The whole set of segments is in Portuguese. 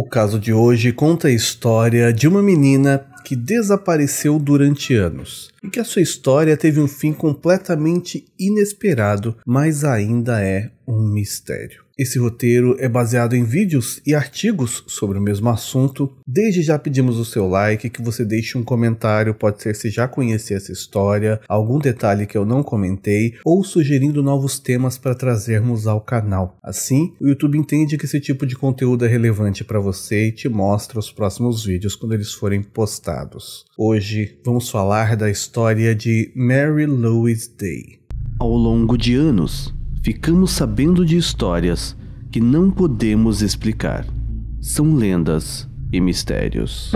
O caso de hoje conta a história de uma menina que desapareceu durante anos e que a sua história teve um fim completamente inesperado, mas ainda é um mistério. Esse roteiro é baseado em vídeos e artigos sobre o mesmo assunto. Desde já pedimos o seu like, que você deixe um comentário, pode ser se já conhecia essa história, algum detalhe que eu não comentei, ou sugerindo novos temas para trazermos ao canal. Assim, o YouTube entende que esse tipo de conteúdo é relevante para você e te mostra os próximos vídeos quando eles forem postados. Hoje vamos falar da história de Mary Louise Day. Ao longo de anos, ficamos sabendo de histórias que não podemos explicar. São lendas e mistérios.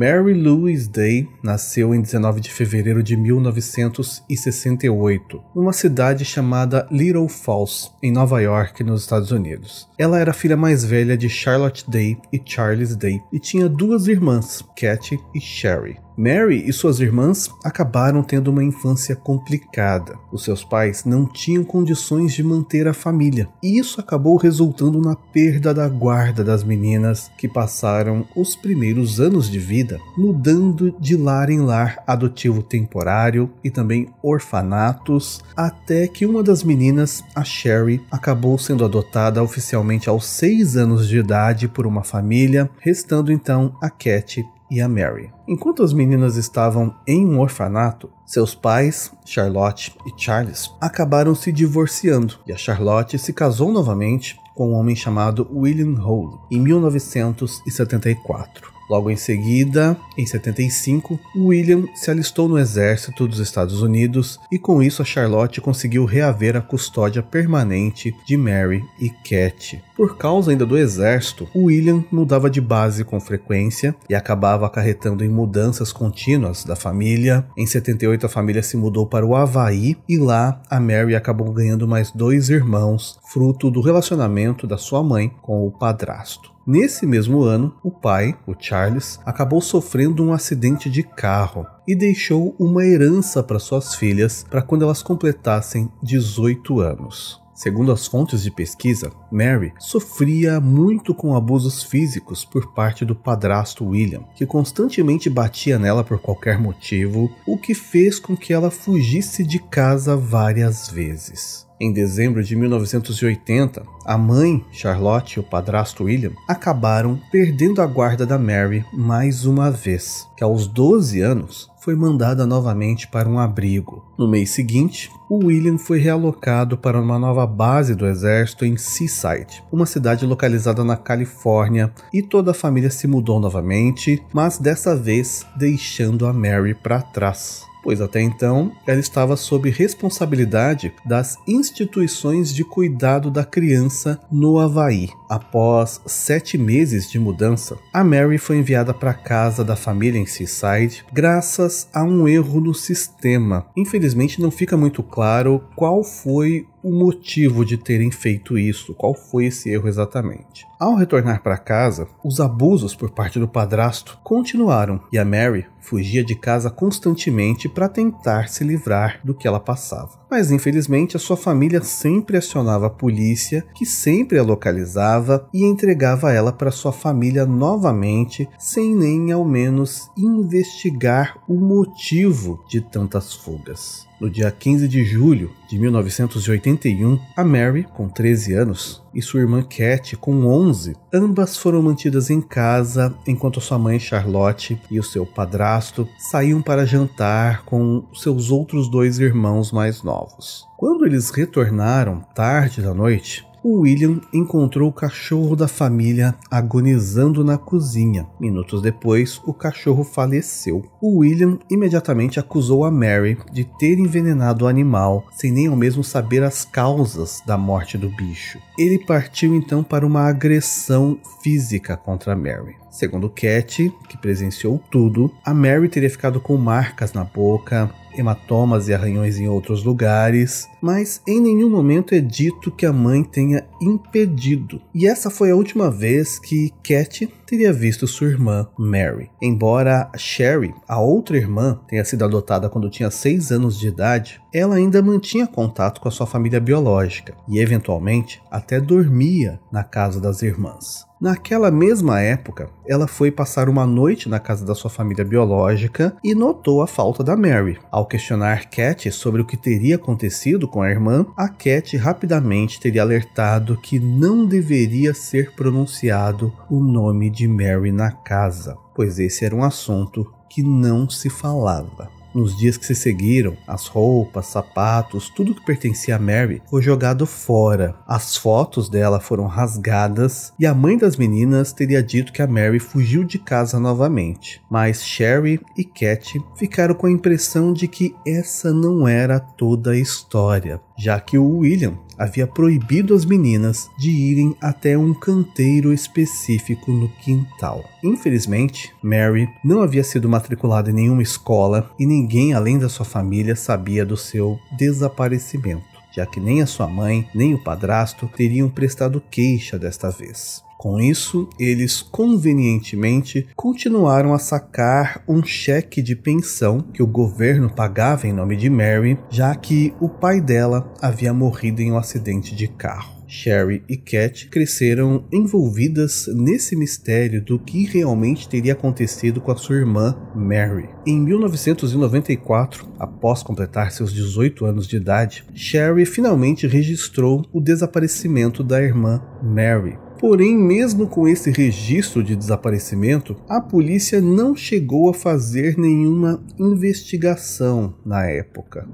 Mary Louise Day nasceu em 19 de fevereiro de 1968, numa cidade chamada Little Falls, em Nova York, nos Estados Unidos. Ela era a filha mais velha de Charlotte Day e Charles Day e tinha duas irmãs, Cathy e Sherry. Mary e suas irmãs acabaram tendo uma infância complicada. Os seus pais não tinham condições de manter a família, e isso acabou resultando na perda da guarda das meninas que passaram os primeiros anos de vida mudando de lar em lar adotivo temporário e também orfanatos, até que uma das meninas, a Sherry, acabou sendo adotada oficialmente aos 6 anos de idade por uma família, restando então a Cat e a Mary. Enquanto as meninas estavam em um orfanato, seus pais, Charlotte e Charles, acabaram se divorciando e a Charlotte se casou novamente com um homem chamado William Hole em 1974. Logo em seguida, em 75, William se alistou no exército dos Estados Unidos e com isso a Charlotte conseguiu reaver a custódia permanente de Mary e Cat. Por causa ainda do exército, William mudava de base com frequência e acabava acarretando em mudanças contínuas da família. Em 78 a família se mudou para o Havaí e lá a Mary acabou ganhando mais dois irmãos, fruto do relacionamento da sua mãe com o padrasto. Nesse mesmo ano, o pai, o Charles, acabou sofrendo um acidente de carro e deixou uma herança para suas filhas para quando elas completassem 18 anos. Segundo as fontes de pesquisa, Mary sofria muito com abusos físicos por parte do padrasto William, que constantemente batia nela por qualquer motivo, o que fez com que ela fugisse de casa várias vezes. Em dezembro de 1980, a mãe, Charlotte, e o padrasto William acabaram perdendo a guarda da Mary mais uma vez, que aos 12 anos foi mandada novamente para um abrigo. No mês seguinte, o William foi realocado para uma nova base do exército em Sicília Sunnyside, uma cidade localizada na Califórnia, e toda a família se mudou novamente, mas dessa vez deixando a Mary para trás pois até então ela estava sob responsabilidade das instituições de cuidado da criança no Havaí. Após sete meses de mudança, a Mary foi enviada para casa da família em Seaside graças a um erro no sistema. Infelizmente, não fica muito claro qual foi o motivo de terem feito isso, qual foi esse erro exatamente. Ao retornar para casa, os abusos por parte do padrasto continuaram e a Mary fugia de casa constantemente para tentar se livrar do que ela passava. Mas infelizmente a sua família sempre acionava a polícia, que sempre a localizava e entregava ela para sua família novamente, sem nem ao menos investigar o motivo de tantas fugas. No dia 15 de julho de 1981, a Mary, com 13 anos, e sua irmã Cat, com 11, ambas foram mantidas em casa enquanto sua mãe Charlotte e o seu padrasto saíam para jantar com seus outros dois irmãos mais novos. Quando eles retornaram tarde da noite, o William encontrou o cachorro da família agonizando na cozinha. Minutos depois, o cachorro faleceu. O William imediatamente acusou a Mary de ter envenenado o animal, sem nem ao mesmo saber as causas da morte do bicho. Ele partiu então para uma agressão física contra Mary. Segundo Cat, que presenciou tudo, a Mary teria ficado com marcas na boca, hematomas e arranhões em outros lugares, mas em nenhum momento é dito que a mãe tenha impedido. E essa foi a última vez que Cat teria visto sua irmã Mary. Embora Sherry, a outra irmã, tenha sido adotada quando tinha 6 anos de idade, ela ainda mantinha contato com a sua família biológica e eventualmente até dormia na casa das irmãs. Naquela mesma época, ela foi passar uma noite na casa da sua família biológica e notou a falta da Mary. Ao questionar Cat sobre o que teria acontecido com a irmã, a Cat rapidamente teria alertado que não deveria ser pronunciado o nome de Mary na casa, pois esse era um assunto que não se falava. Nos dias que se seguiram, as roupas, sapatos, tudo que pertencia a Mary foi jogado fora. As fotos dela foram rasgadas e a mãe das meninas teria dito que a Mary fugiu de casa novamente. Mas Sherry e Cat ficaram com a impressão de que essa não era toda a história já que o William havia proibido as meninas de irem até um canteiro específico no quintal. Infelizmente, Mary não havia sido matriculada em nenhuma escola e ninguém além da sua família sabia do seu desaparecimento, já que nem a sua mãe nem o padrasto teriam prestado queixa desta vez. Com isso, eles convenientemente continuaram a sacar um cheque de pensão que o governo pagava em nome de Mary, já que o pai dela havia morrido em um acidente de carro. Sherry e Cat cresceram envolvidas nesse mistério do que realmente teria acontecido com a sua irmã Mary. Em 1994, após completar seus 18 anos de idade, Sherry finalmente registrou o desaparecimento da irmã Mary. Porém, mesmo com esse registro de desaparecimento, a polícia não chegou a fazer nenhuma investigação na época.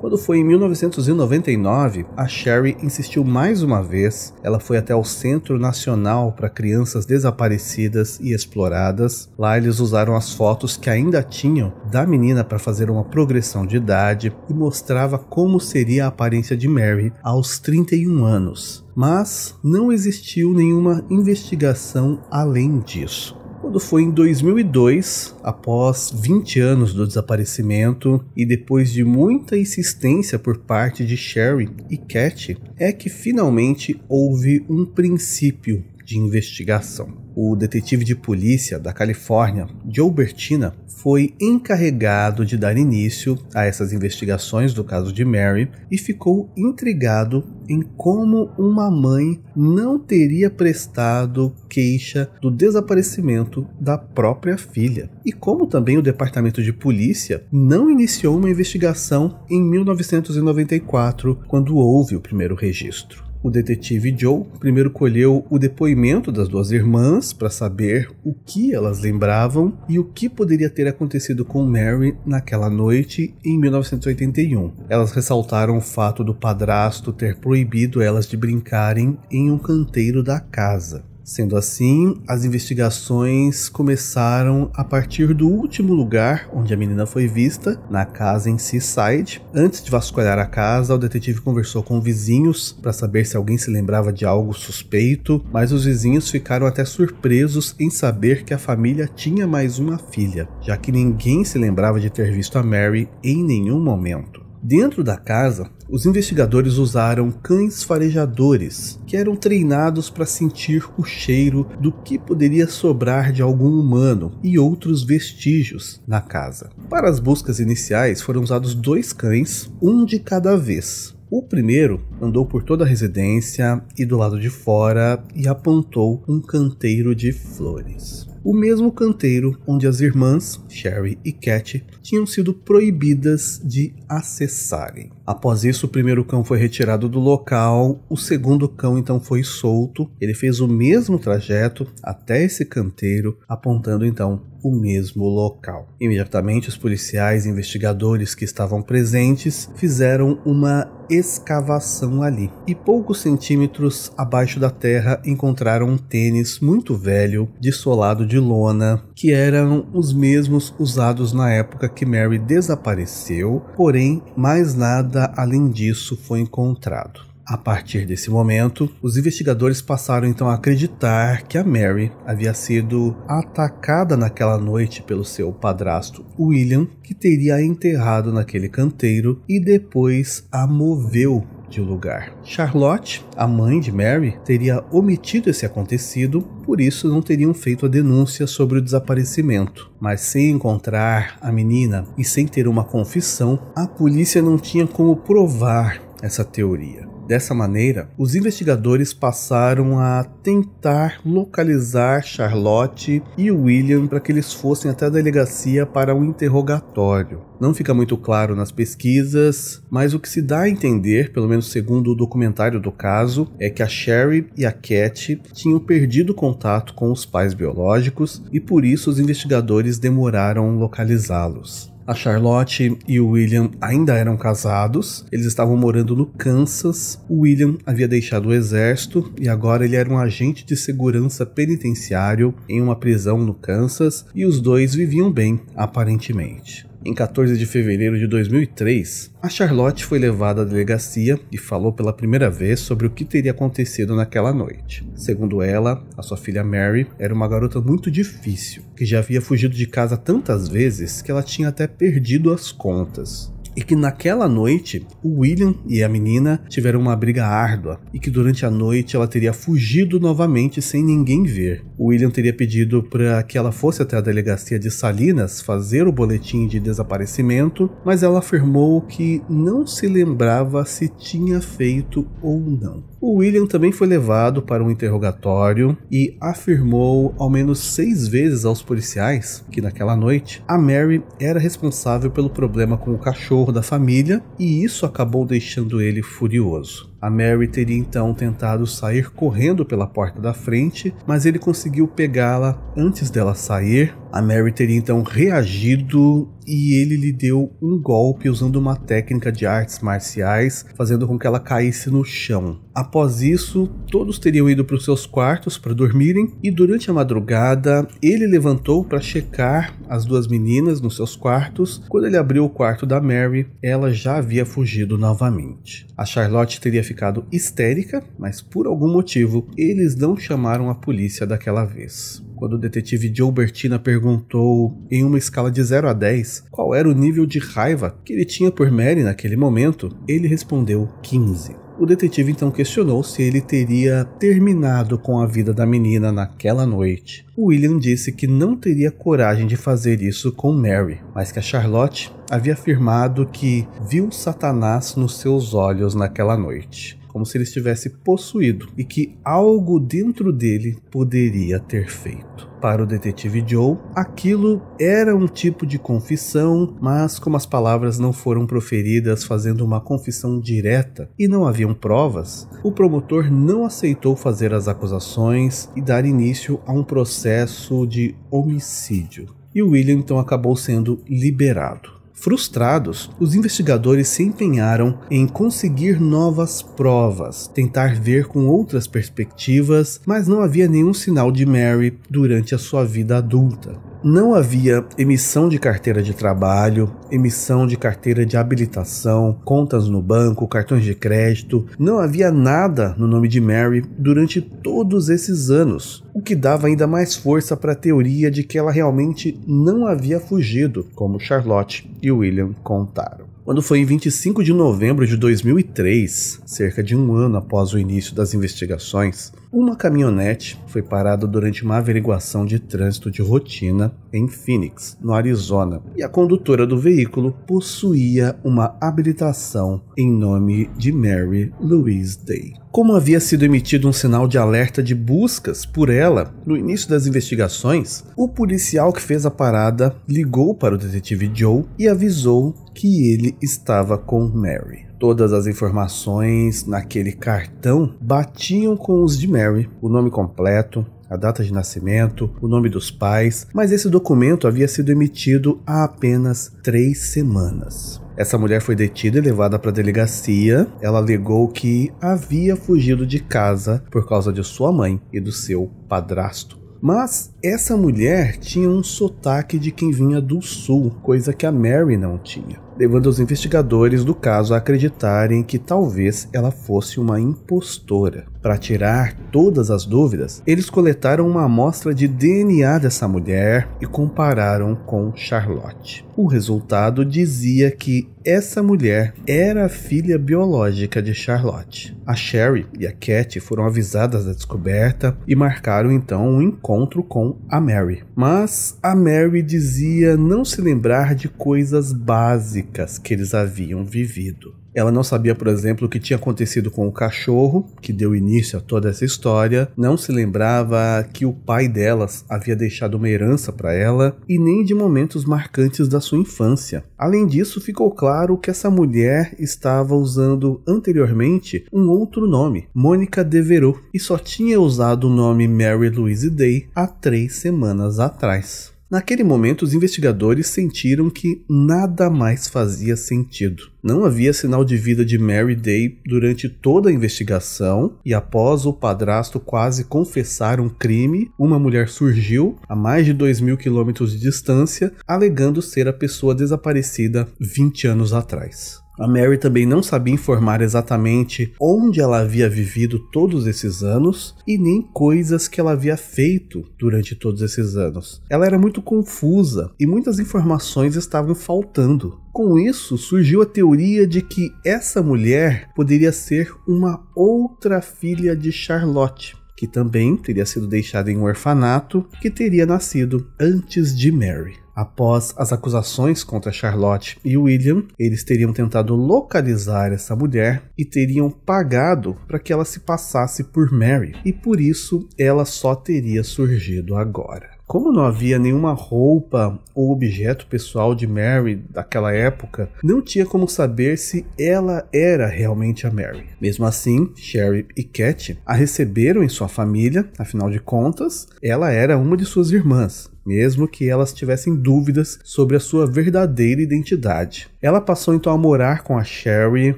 Quando foi em 1999, a Sherry insistiu mais uma vez. Ela foi até o Centro Nacional para Crianças Desaparecidas e Exploradas. Lá eles usaram as fotos que ainda tinham da menina para fazer uma progressão de idade e mostrava como seria a aparência de Mary aos 31 anos. Mas não existiu nenhuma investigação além disso quando foi em 2002, após 20 anos do desaparecimento e depois de muita insistência por parte de Sherry e Cat, é que finalmente houve um princípio de investigação o detetive de polícia da Califórnia, Joe Bertina, foi encarregado de dar início a essas investigações do caso de Mary e ficou intrigado em como uma mãe não teria prestado queixa do desaparecimento da própria filha e como também o departamento de polícia não iniciou uma investigação em 1994, quando houve o primeiro registro. O detetive Joe primeiro colheu o depoimento das duas irmãs para saber o que elas lembravam e o que poderia ter acontecido com Mary naquela noite em 1981. Elas ressaltaram o fato do padrasto ter proibido elas de brincarem em um canteiro da casa. Sendo assim, as investigações começaram a partir do último lugar onde a menina foi vista, na casa em Seaside. Antes de vasculhar a casa, o detetive conversou com vizinhos para saber se alguém se lembrava de algo suspeito, mas os vizinhos ficaram até surpresos em saber que a família tinha mais uma filha, já que ninguém se lembrava de ter visto a Mary em nenhum momento. Dentro da casa, os investigadores usaram cães farejadores, que eram treinados para sentir o cheiro do que poderia sobrar de algum humano e outros vestígios na casa. Para as buscas iniciais foram usados dois cães, um de cada vez. O primeiro andou por toda a residência e do lado de fora e apontou um canteiro de flores o mesmo canteiro onde as irmãs, Sherry e Cat, tinham sido proibidas de acessarem. Após isso, o primeiro cão foi retirado do local, o segundo cão então foi solto. Ele fez o mesmo trajeto até esse canteiro, apontando então o mesmo local. Imediatamente, os policiais e investigadores que estavam presentes fizeram uma escavação ali e poucos centímetros abaixo da terra encontraram um tênis muito velho, dessolado de lona, que eram os mesmos usados na época que Mary desapareceu, porém mais nada além disso foi encontrado. A partir desse momento, os investigadores passaram então a acreditar que a Mary havia sido atacada naquela noite pelo seu padrasto William, que teria a enterrado naquele canteiro e depois a moveu de lugar. Charlotte, a mãe de Mary, teria omitido esse acontecido, por isso não teriam feito a denúncia sobre o desaparecimento. Mas sem encontrar a menina e sem ter uma confissão, a polícia não tinha como provar essa teoria. Dessa maneira, os investigadores passaram a tentar localizar Charlotte e William para que eles fossem até a delegacia para um interrogatório. Não fica muito claro nas pesquisas, mas o que se dá a entender, pelo menos segundo o documentário do caso, é que a Sherry e a Cat tinham perdido contato com os pais biológicos e por isso os investigadores demoraram localizá-los. A Charlotte e o William ainda eram casados, eles estavam morando no Kansas. O William havia deixado o exército e agora ele era um agente de segurança penitenciário em uma prisão no Kansas e os dois viviam bem, aparentemente em 14 de fevereiro de 2003, a Charlotte foi levada à delegacia e falou pela primeira vez sobre o que teria acontecido naquela noite. Segundo ela, a sua filha Mary era uma garota muito difícil, que já havia fugido de casa tantas vezes que ela tinha até perdido as contas e que naquela noite o William e a menina tiveram uma briga árdua e que durante a noite ela teria fugido novamente sem ninguém ver. O William teria pedido para que ela fosse até a delegacia de Salinas fazer o boletim de desaparecimento, mas ela afirmou que não se lembrava se tinha feito ou não. O William também foi levado para um interrogatório e afirmou ao menos seis vezes aos policiais que naquela noite a Mary era responsável pelo problema com o cachorro da família e isso acabou deixando ele furioso. A Mary teria então tentado sair correndo pela porta da frente, mas ele conseguiu pegá-la antes dela sair. A Mary teria então reagido e ele lhe deu um golpe usando uma técnica de artes marciais, fazendo com que ela caísse no chão. Após isso, todos teriam ido para os seus quartos para dormirem e durante a madrugada ele levantou para checar as duas meninas nos seus quartos. Quando ele abriu o quarto da Mary, ela já havia fugido novamente. A Charlotte teria ficado histérica, mas por algum motivo eles não chamaram a polícia daquela vez. Quando o detetive Joe Bertina perguntou, em uma escala de 0 a 10, qual era o nível de raiva que ele tinha por Mary naquele momento, ele respondeu 15. O detetive então questionou se ele teria terminado com a vida da menina naquela noite. William disse que não teria coragem de fazer isso com Mary, mas que a Charlotte havia afirmado que viu Satanás nos seus olhos naquela noite como se ele estivesse possuído e que algo dentro dele poderia ter feito. Para o detetive Joe, aquilo era um tipo de confissão, mas como as palavras não foram proferidas fazendo uma confissão direta e não haviam provas, o promotor não aceitou fazer as acusações e dar início a um processo de homicídio. E William então acabou sendo liberado. Frustrados, os investigadores se empenharam em conseguir novas provas, tentar ver com outras perspectivas, mas não havia nenhum sinal de Mary durante a sua vida adulta não havia emissão de carteira de trabalho, emissão de carteira de habilitação, contas no banco, cartões de crédito, não havia nada no nome de Mary durante todos esses anos, o que dava ainda mais força para a teoria de que ela realmente não havia fugido, como Charlotte e William contaram. Quando foi em 25 de novembro de 2003, cerca de um ano após o início das investigações, uma caminhonete foi parada durante uma averiguação de trânsito de rotina em Phoenix, no Arizona, e a condutora do veículo possuía uma habilitação em nome de Mary Louise Day. Como havia sido emitido um sinal de alerta de buscas por ela no início das investigações, o policial que fez a parada ligou para o detetive Joe e avisou que ele estava com Mary. Todas as informações naquele cartão batiam com os de Mary, o nome completo, a data de nascimento, o nome dos pais, mas esse documento havia sido emitido há apenas três semanas. Essa mulher foi detida e levada para a delegacia. Ela alegou que havia fugido de casa por causa de sua mãe e do seu padrasto. Mas essa mulher tinha um sotaque de quem vinha do sul, coisa que a Mary não tinha levando os investigadores do caso a acreditarem que talvez ela fosse uma impostora. Para tirar todas as dúvidas, eles coletaram uma amostra de DNA dessa mulher e compararam com Charlotte. O resultado dizia que essa mulher era a filha biológica de Charlotte. A Sherry e a Cat foram avisadas da descoberta e marcaram então um encontro com a Mary. Mas a Mary dizia não se lembrar de coisas básicas básicas que eles haviam vivido. Ela não sabia, por exemplo, o que tinha acontecido com o cachorro, que deu início a toda essa história, não se lembrava que o pai delas havia deixado uma herança para ela e nem de momentos marcantes da sua infância. Além disso, ficou claro que essa mulher estava usando anteriormente um outro nome, Mônica Devereux, e só tinha usado o nome Mary Louise Day há três semanas atrás. Naquele momento, os investigadores sentiram que nada mais fazia sentido. Não havia sinal de vida de Mary Day durante toda a investigação, e após o padrasto quase confessar um crime, uma mulher surgiu a mais de 2 mil quilômetros de distância, alegando ser a pessoa desaparecida 20 anos atrás. A Mary também não sabia informar exatamente onde ela havia vivido todos esses anos e nem coisas que ela havia feito durante todos esses anos. Ela era muito confusa e muitas informações estavam faltando. Com isso, surgiu a teoria de que essa mulher poderia ser uma outra filha de Charlotte, que também teria sido deixada em um orfanato que teria nascido antes de Mary. Após as acusações contra Charlotte e William, eles teriam tentado localizar essa mulher e teriam pagado para que ela se passasse por Mary, e por isso ela só teria surgido agora. Como não havia nenhuma roupa ou objeto pessoal de Mary daquela época, não tinha como saber se ela era realmente a Mary. Mesmo assim, Sherry e Cat a receberam em sua família, afinal de contas, ela era uma de suas irmãs mesmo que elas tivessem dúvidas sobre a sua verdadeira identidade. Ela passou então a morar com a Sherry,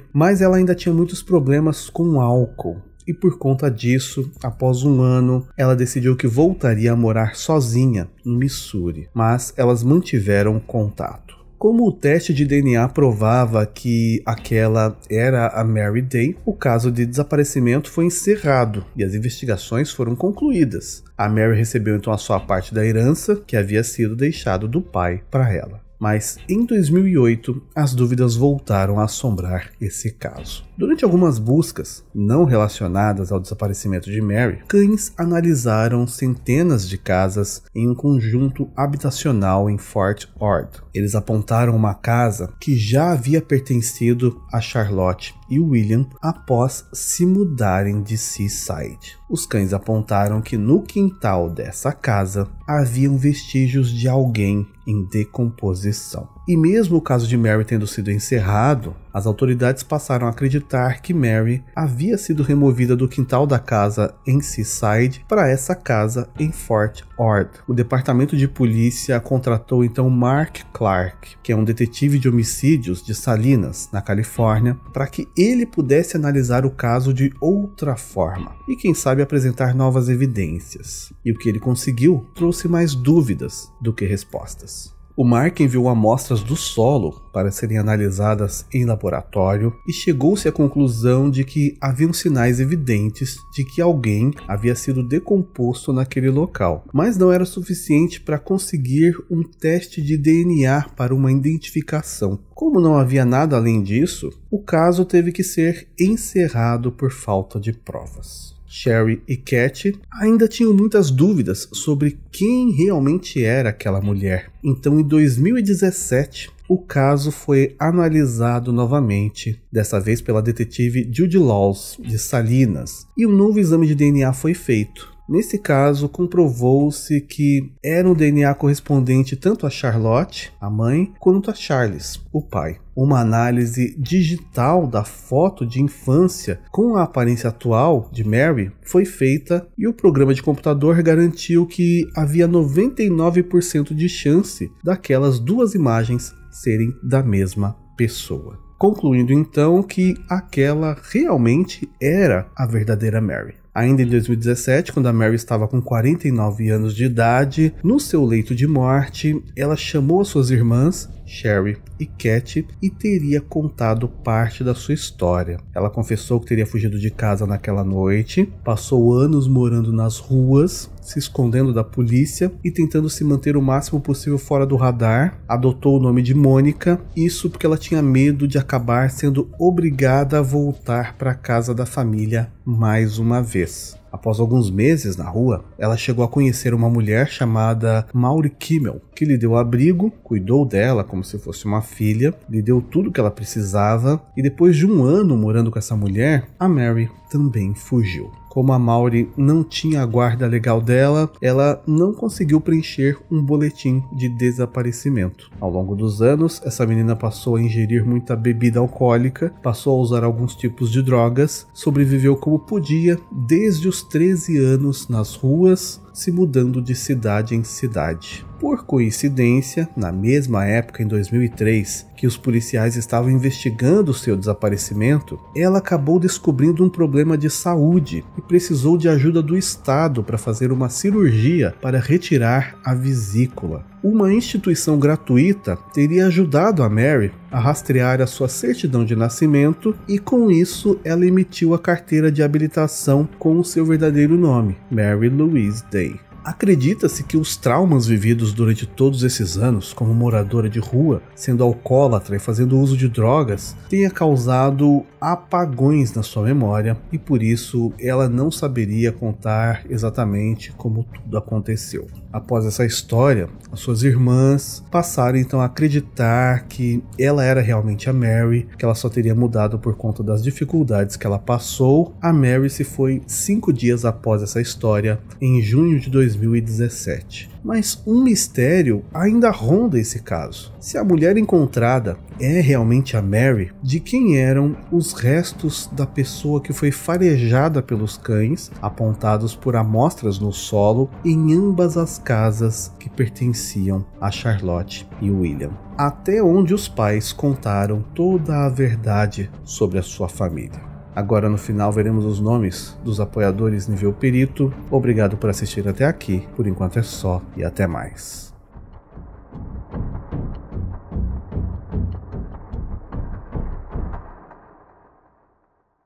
mas ela ainda tinha muitos problemas com álcool e por conta disso, após um ano, ela decidiu que voltaria a morar sozinha no Missouri, mas elas mantiveram contato. Como o teste de DNA provava que aquela era a Mary Day, o caso de desaparecimento foi encerrado e as investigações foram concluídas. A Mary recebeu então a sua parte da herança que havia sido deixado do pai para ela mas em 2008 as dúvidas voltaram a assombrar esse caso. Durante algumas buscas não relacionadas ao desaparecimento de Mary, cães analisaram centenas de casas em um conjunto habitacional em Fort Ord. Eles apontaram uma casa que já havia pertencido a Charlotte e William após se mudarem de Seaside. Os cães apontaram que no quintal dessa casa haviam vestígios de alguém em decomposição. E mesmo o caso de Mary tendo sido encerrado, as autoridades passaram a acreditar que Mary havia sido removida do quintal da casa em Seaside para essa casa em Fort Ord. O departamento de polícia contratou então Mark Clark, que é um detetive de homicídios de Salinas, na Califórnia, para que ele pudesse analisar o caso de outra forma e, quem sabe, apresentar novas evidências. E o que ele conseguiu trouxe mais dúvidas do que respostas. O Mark enviou amostras do solo para serem analisadas em laboratório e chegou-se à conclusão de que haviam sinais evidentes de que alguém havia sido decomposto naquele local, mas não era suficiente para conseguir um teste de DNA para uma identificação. Como não havia nada além disso, o caso teve que ser encerrado por falta de provas. Sherry e Cat ainda tinham muitas dúvidas sobre quem realmente era aquela mulher. Então, em 2017, o caso foi analisado novamente, dessa vez pela detetive Judy Laws, de Salinas, e um novo exame de DNA foi feito. Nesse caso, comprovou-se que era um DNA correspondente tanto a Charlotte, a mãe, quanto a Charles, o pai uma análise digital da foto de infância com a aparência atual de Mary foi feita e o programa de computador garantiu que havia 99% de chance daquelas duas imagens serem da mesma pessoa concluindo então que aquela realmente era a verdadeira Mary. Ainda em 2017, quando a Mary estava com 49 anos de idade, no seu leito de morte, ela chamou as suas irmãs, Sherry e Cat, e teria contado parte da sua história. Ela confessou que teria fugido de casa naquela noite, passou anos morando nas ruas, se escondendo da polícia e tentando se manter o máximo possível fora do radar. Adotou o nome de Mônica, isso porque ela tinha medo de acabar sendo obrigada a voltar para a casa da família mais uma vez. Após alguns meses na rua, ela chegou a conhecer uma mulher chamada Mauri Kimmel, que lhe deu abrigo, cuidou dela como se fosse uma filha, lhe deu tudo que ela precisava, e depois de um ano morando com essa mulher, a Mary também fugiu. Como a Mauri não tinha a guarda legal dela, ela não conseguiu preencher um boletim de desaparecimento. Ao longo dos anos, essa menina passou a ingerir muita bebida alcoólica, passou a usar alguns tipos de drogas, sobreviveu como podia desde os 13 anos nas ruas, se mudando de cidade em cidade. Por coincidência, na mesma época, em 2003, que os policiais estavam investigando seu desaparecimento, ela acabou descobrindo um problema de saúde e precisou de ajuda do Estado para fazer uma cirurgia para retirar a vesícula. Uma instituição gratuita teria ajudado a Mary a rastrear a sua certidão de nascimento e, com isso, ela emitiu a carteira de habilitação com o seu verdadeiro nome, Mary Louise Day. Acredita-se que os traumas vividos durante todos esses anos, como moradora de rua, sendo alcoólatra e fazendo uso de drogas, tenha causado apagões na sua memória e por isso ela não saberia contar exatamente como tudo aconteceu. Após essa história, as suas irmãs passaram então a acreditar que ela era realmente a Mary, que ela só teria mudado por conta das dificuldades que ela passou. A Mary se foi cinco dias após essa história, em junho de 2000. 2017. Mas um mistério ainda ronda esse caso. Se a mulher encontrada é realmente a Mary, de quem eram os restos da pessoa que foi farejada pelos cães, apontados por amostras no solo em ambas as casas que pertenciam a Charlotte e William. Até onde os pais contaram toda a verdade sobre a sua família. Agora no final veremos os nomes dos apoiadores nível perito. Obrigado por assistir até aqui. Por enquanto é só e até mais.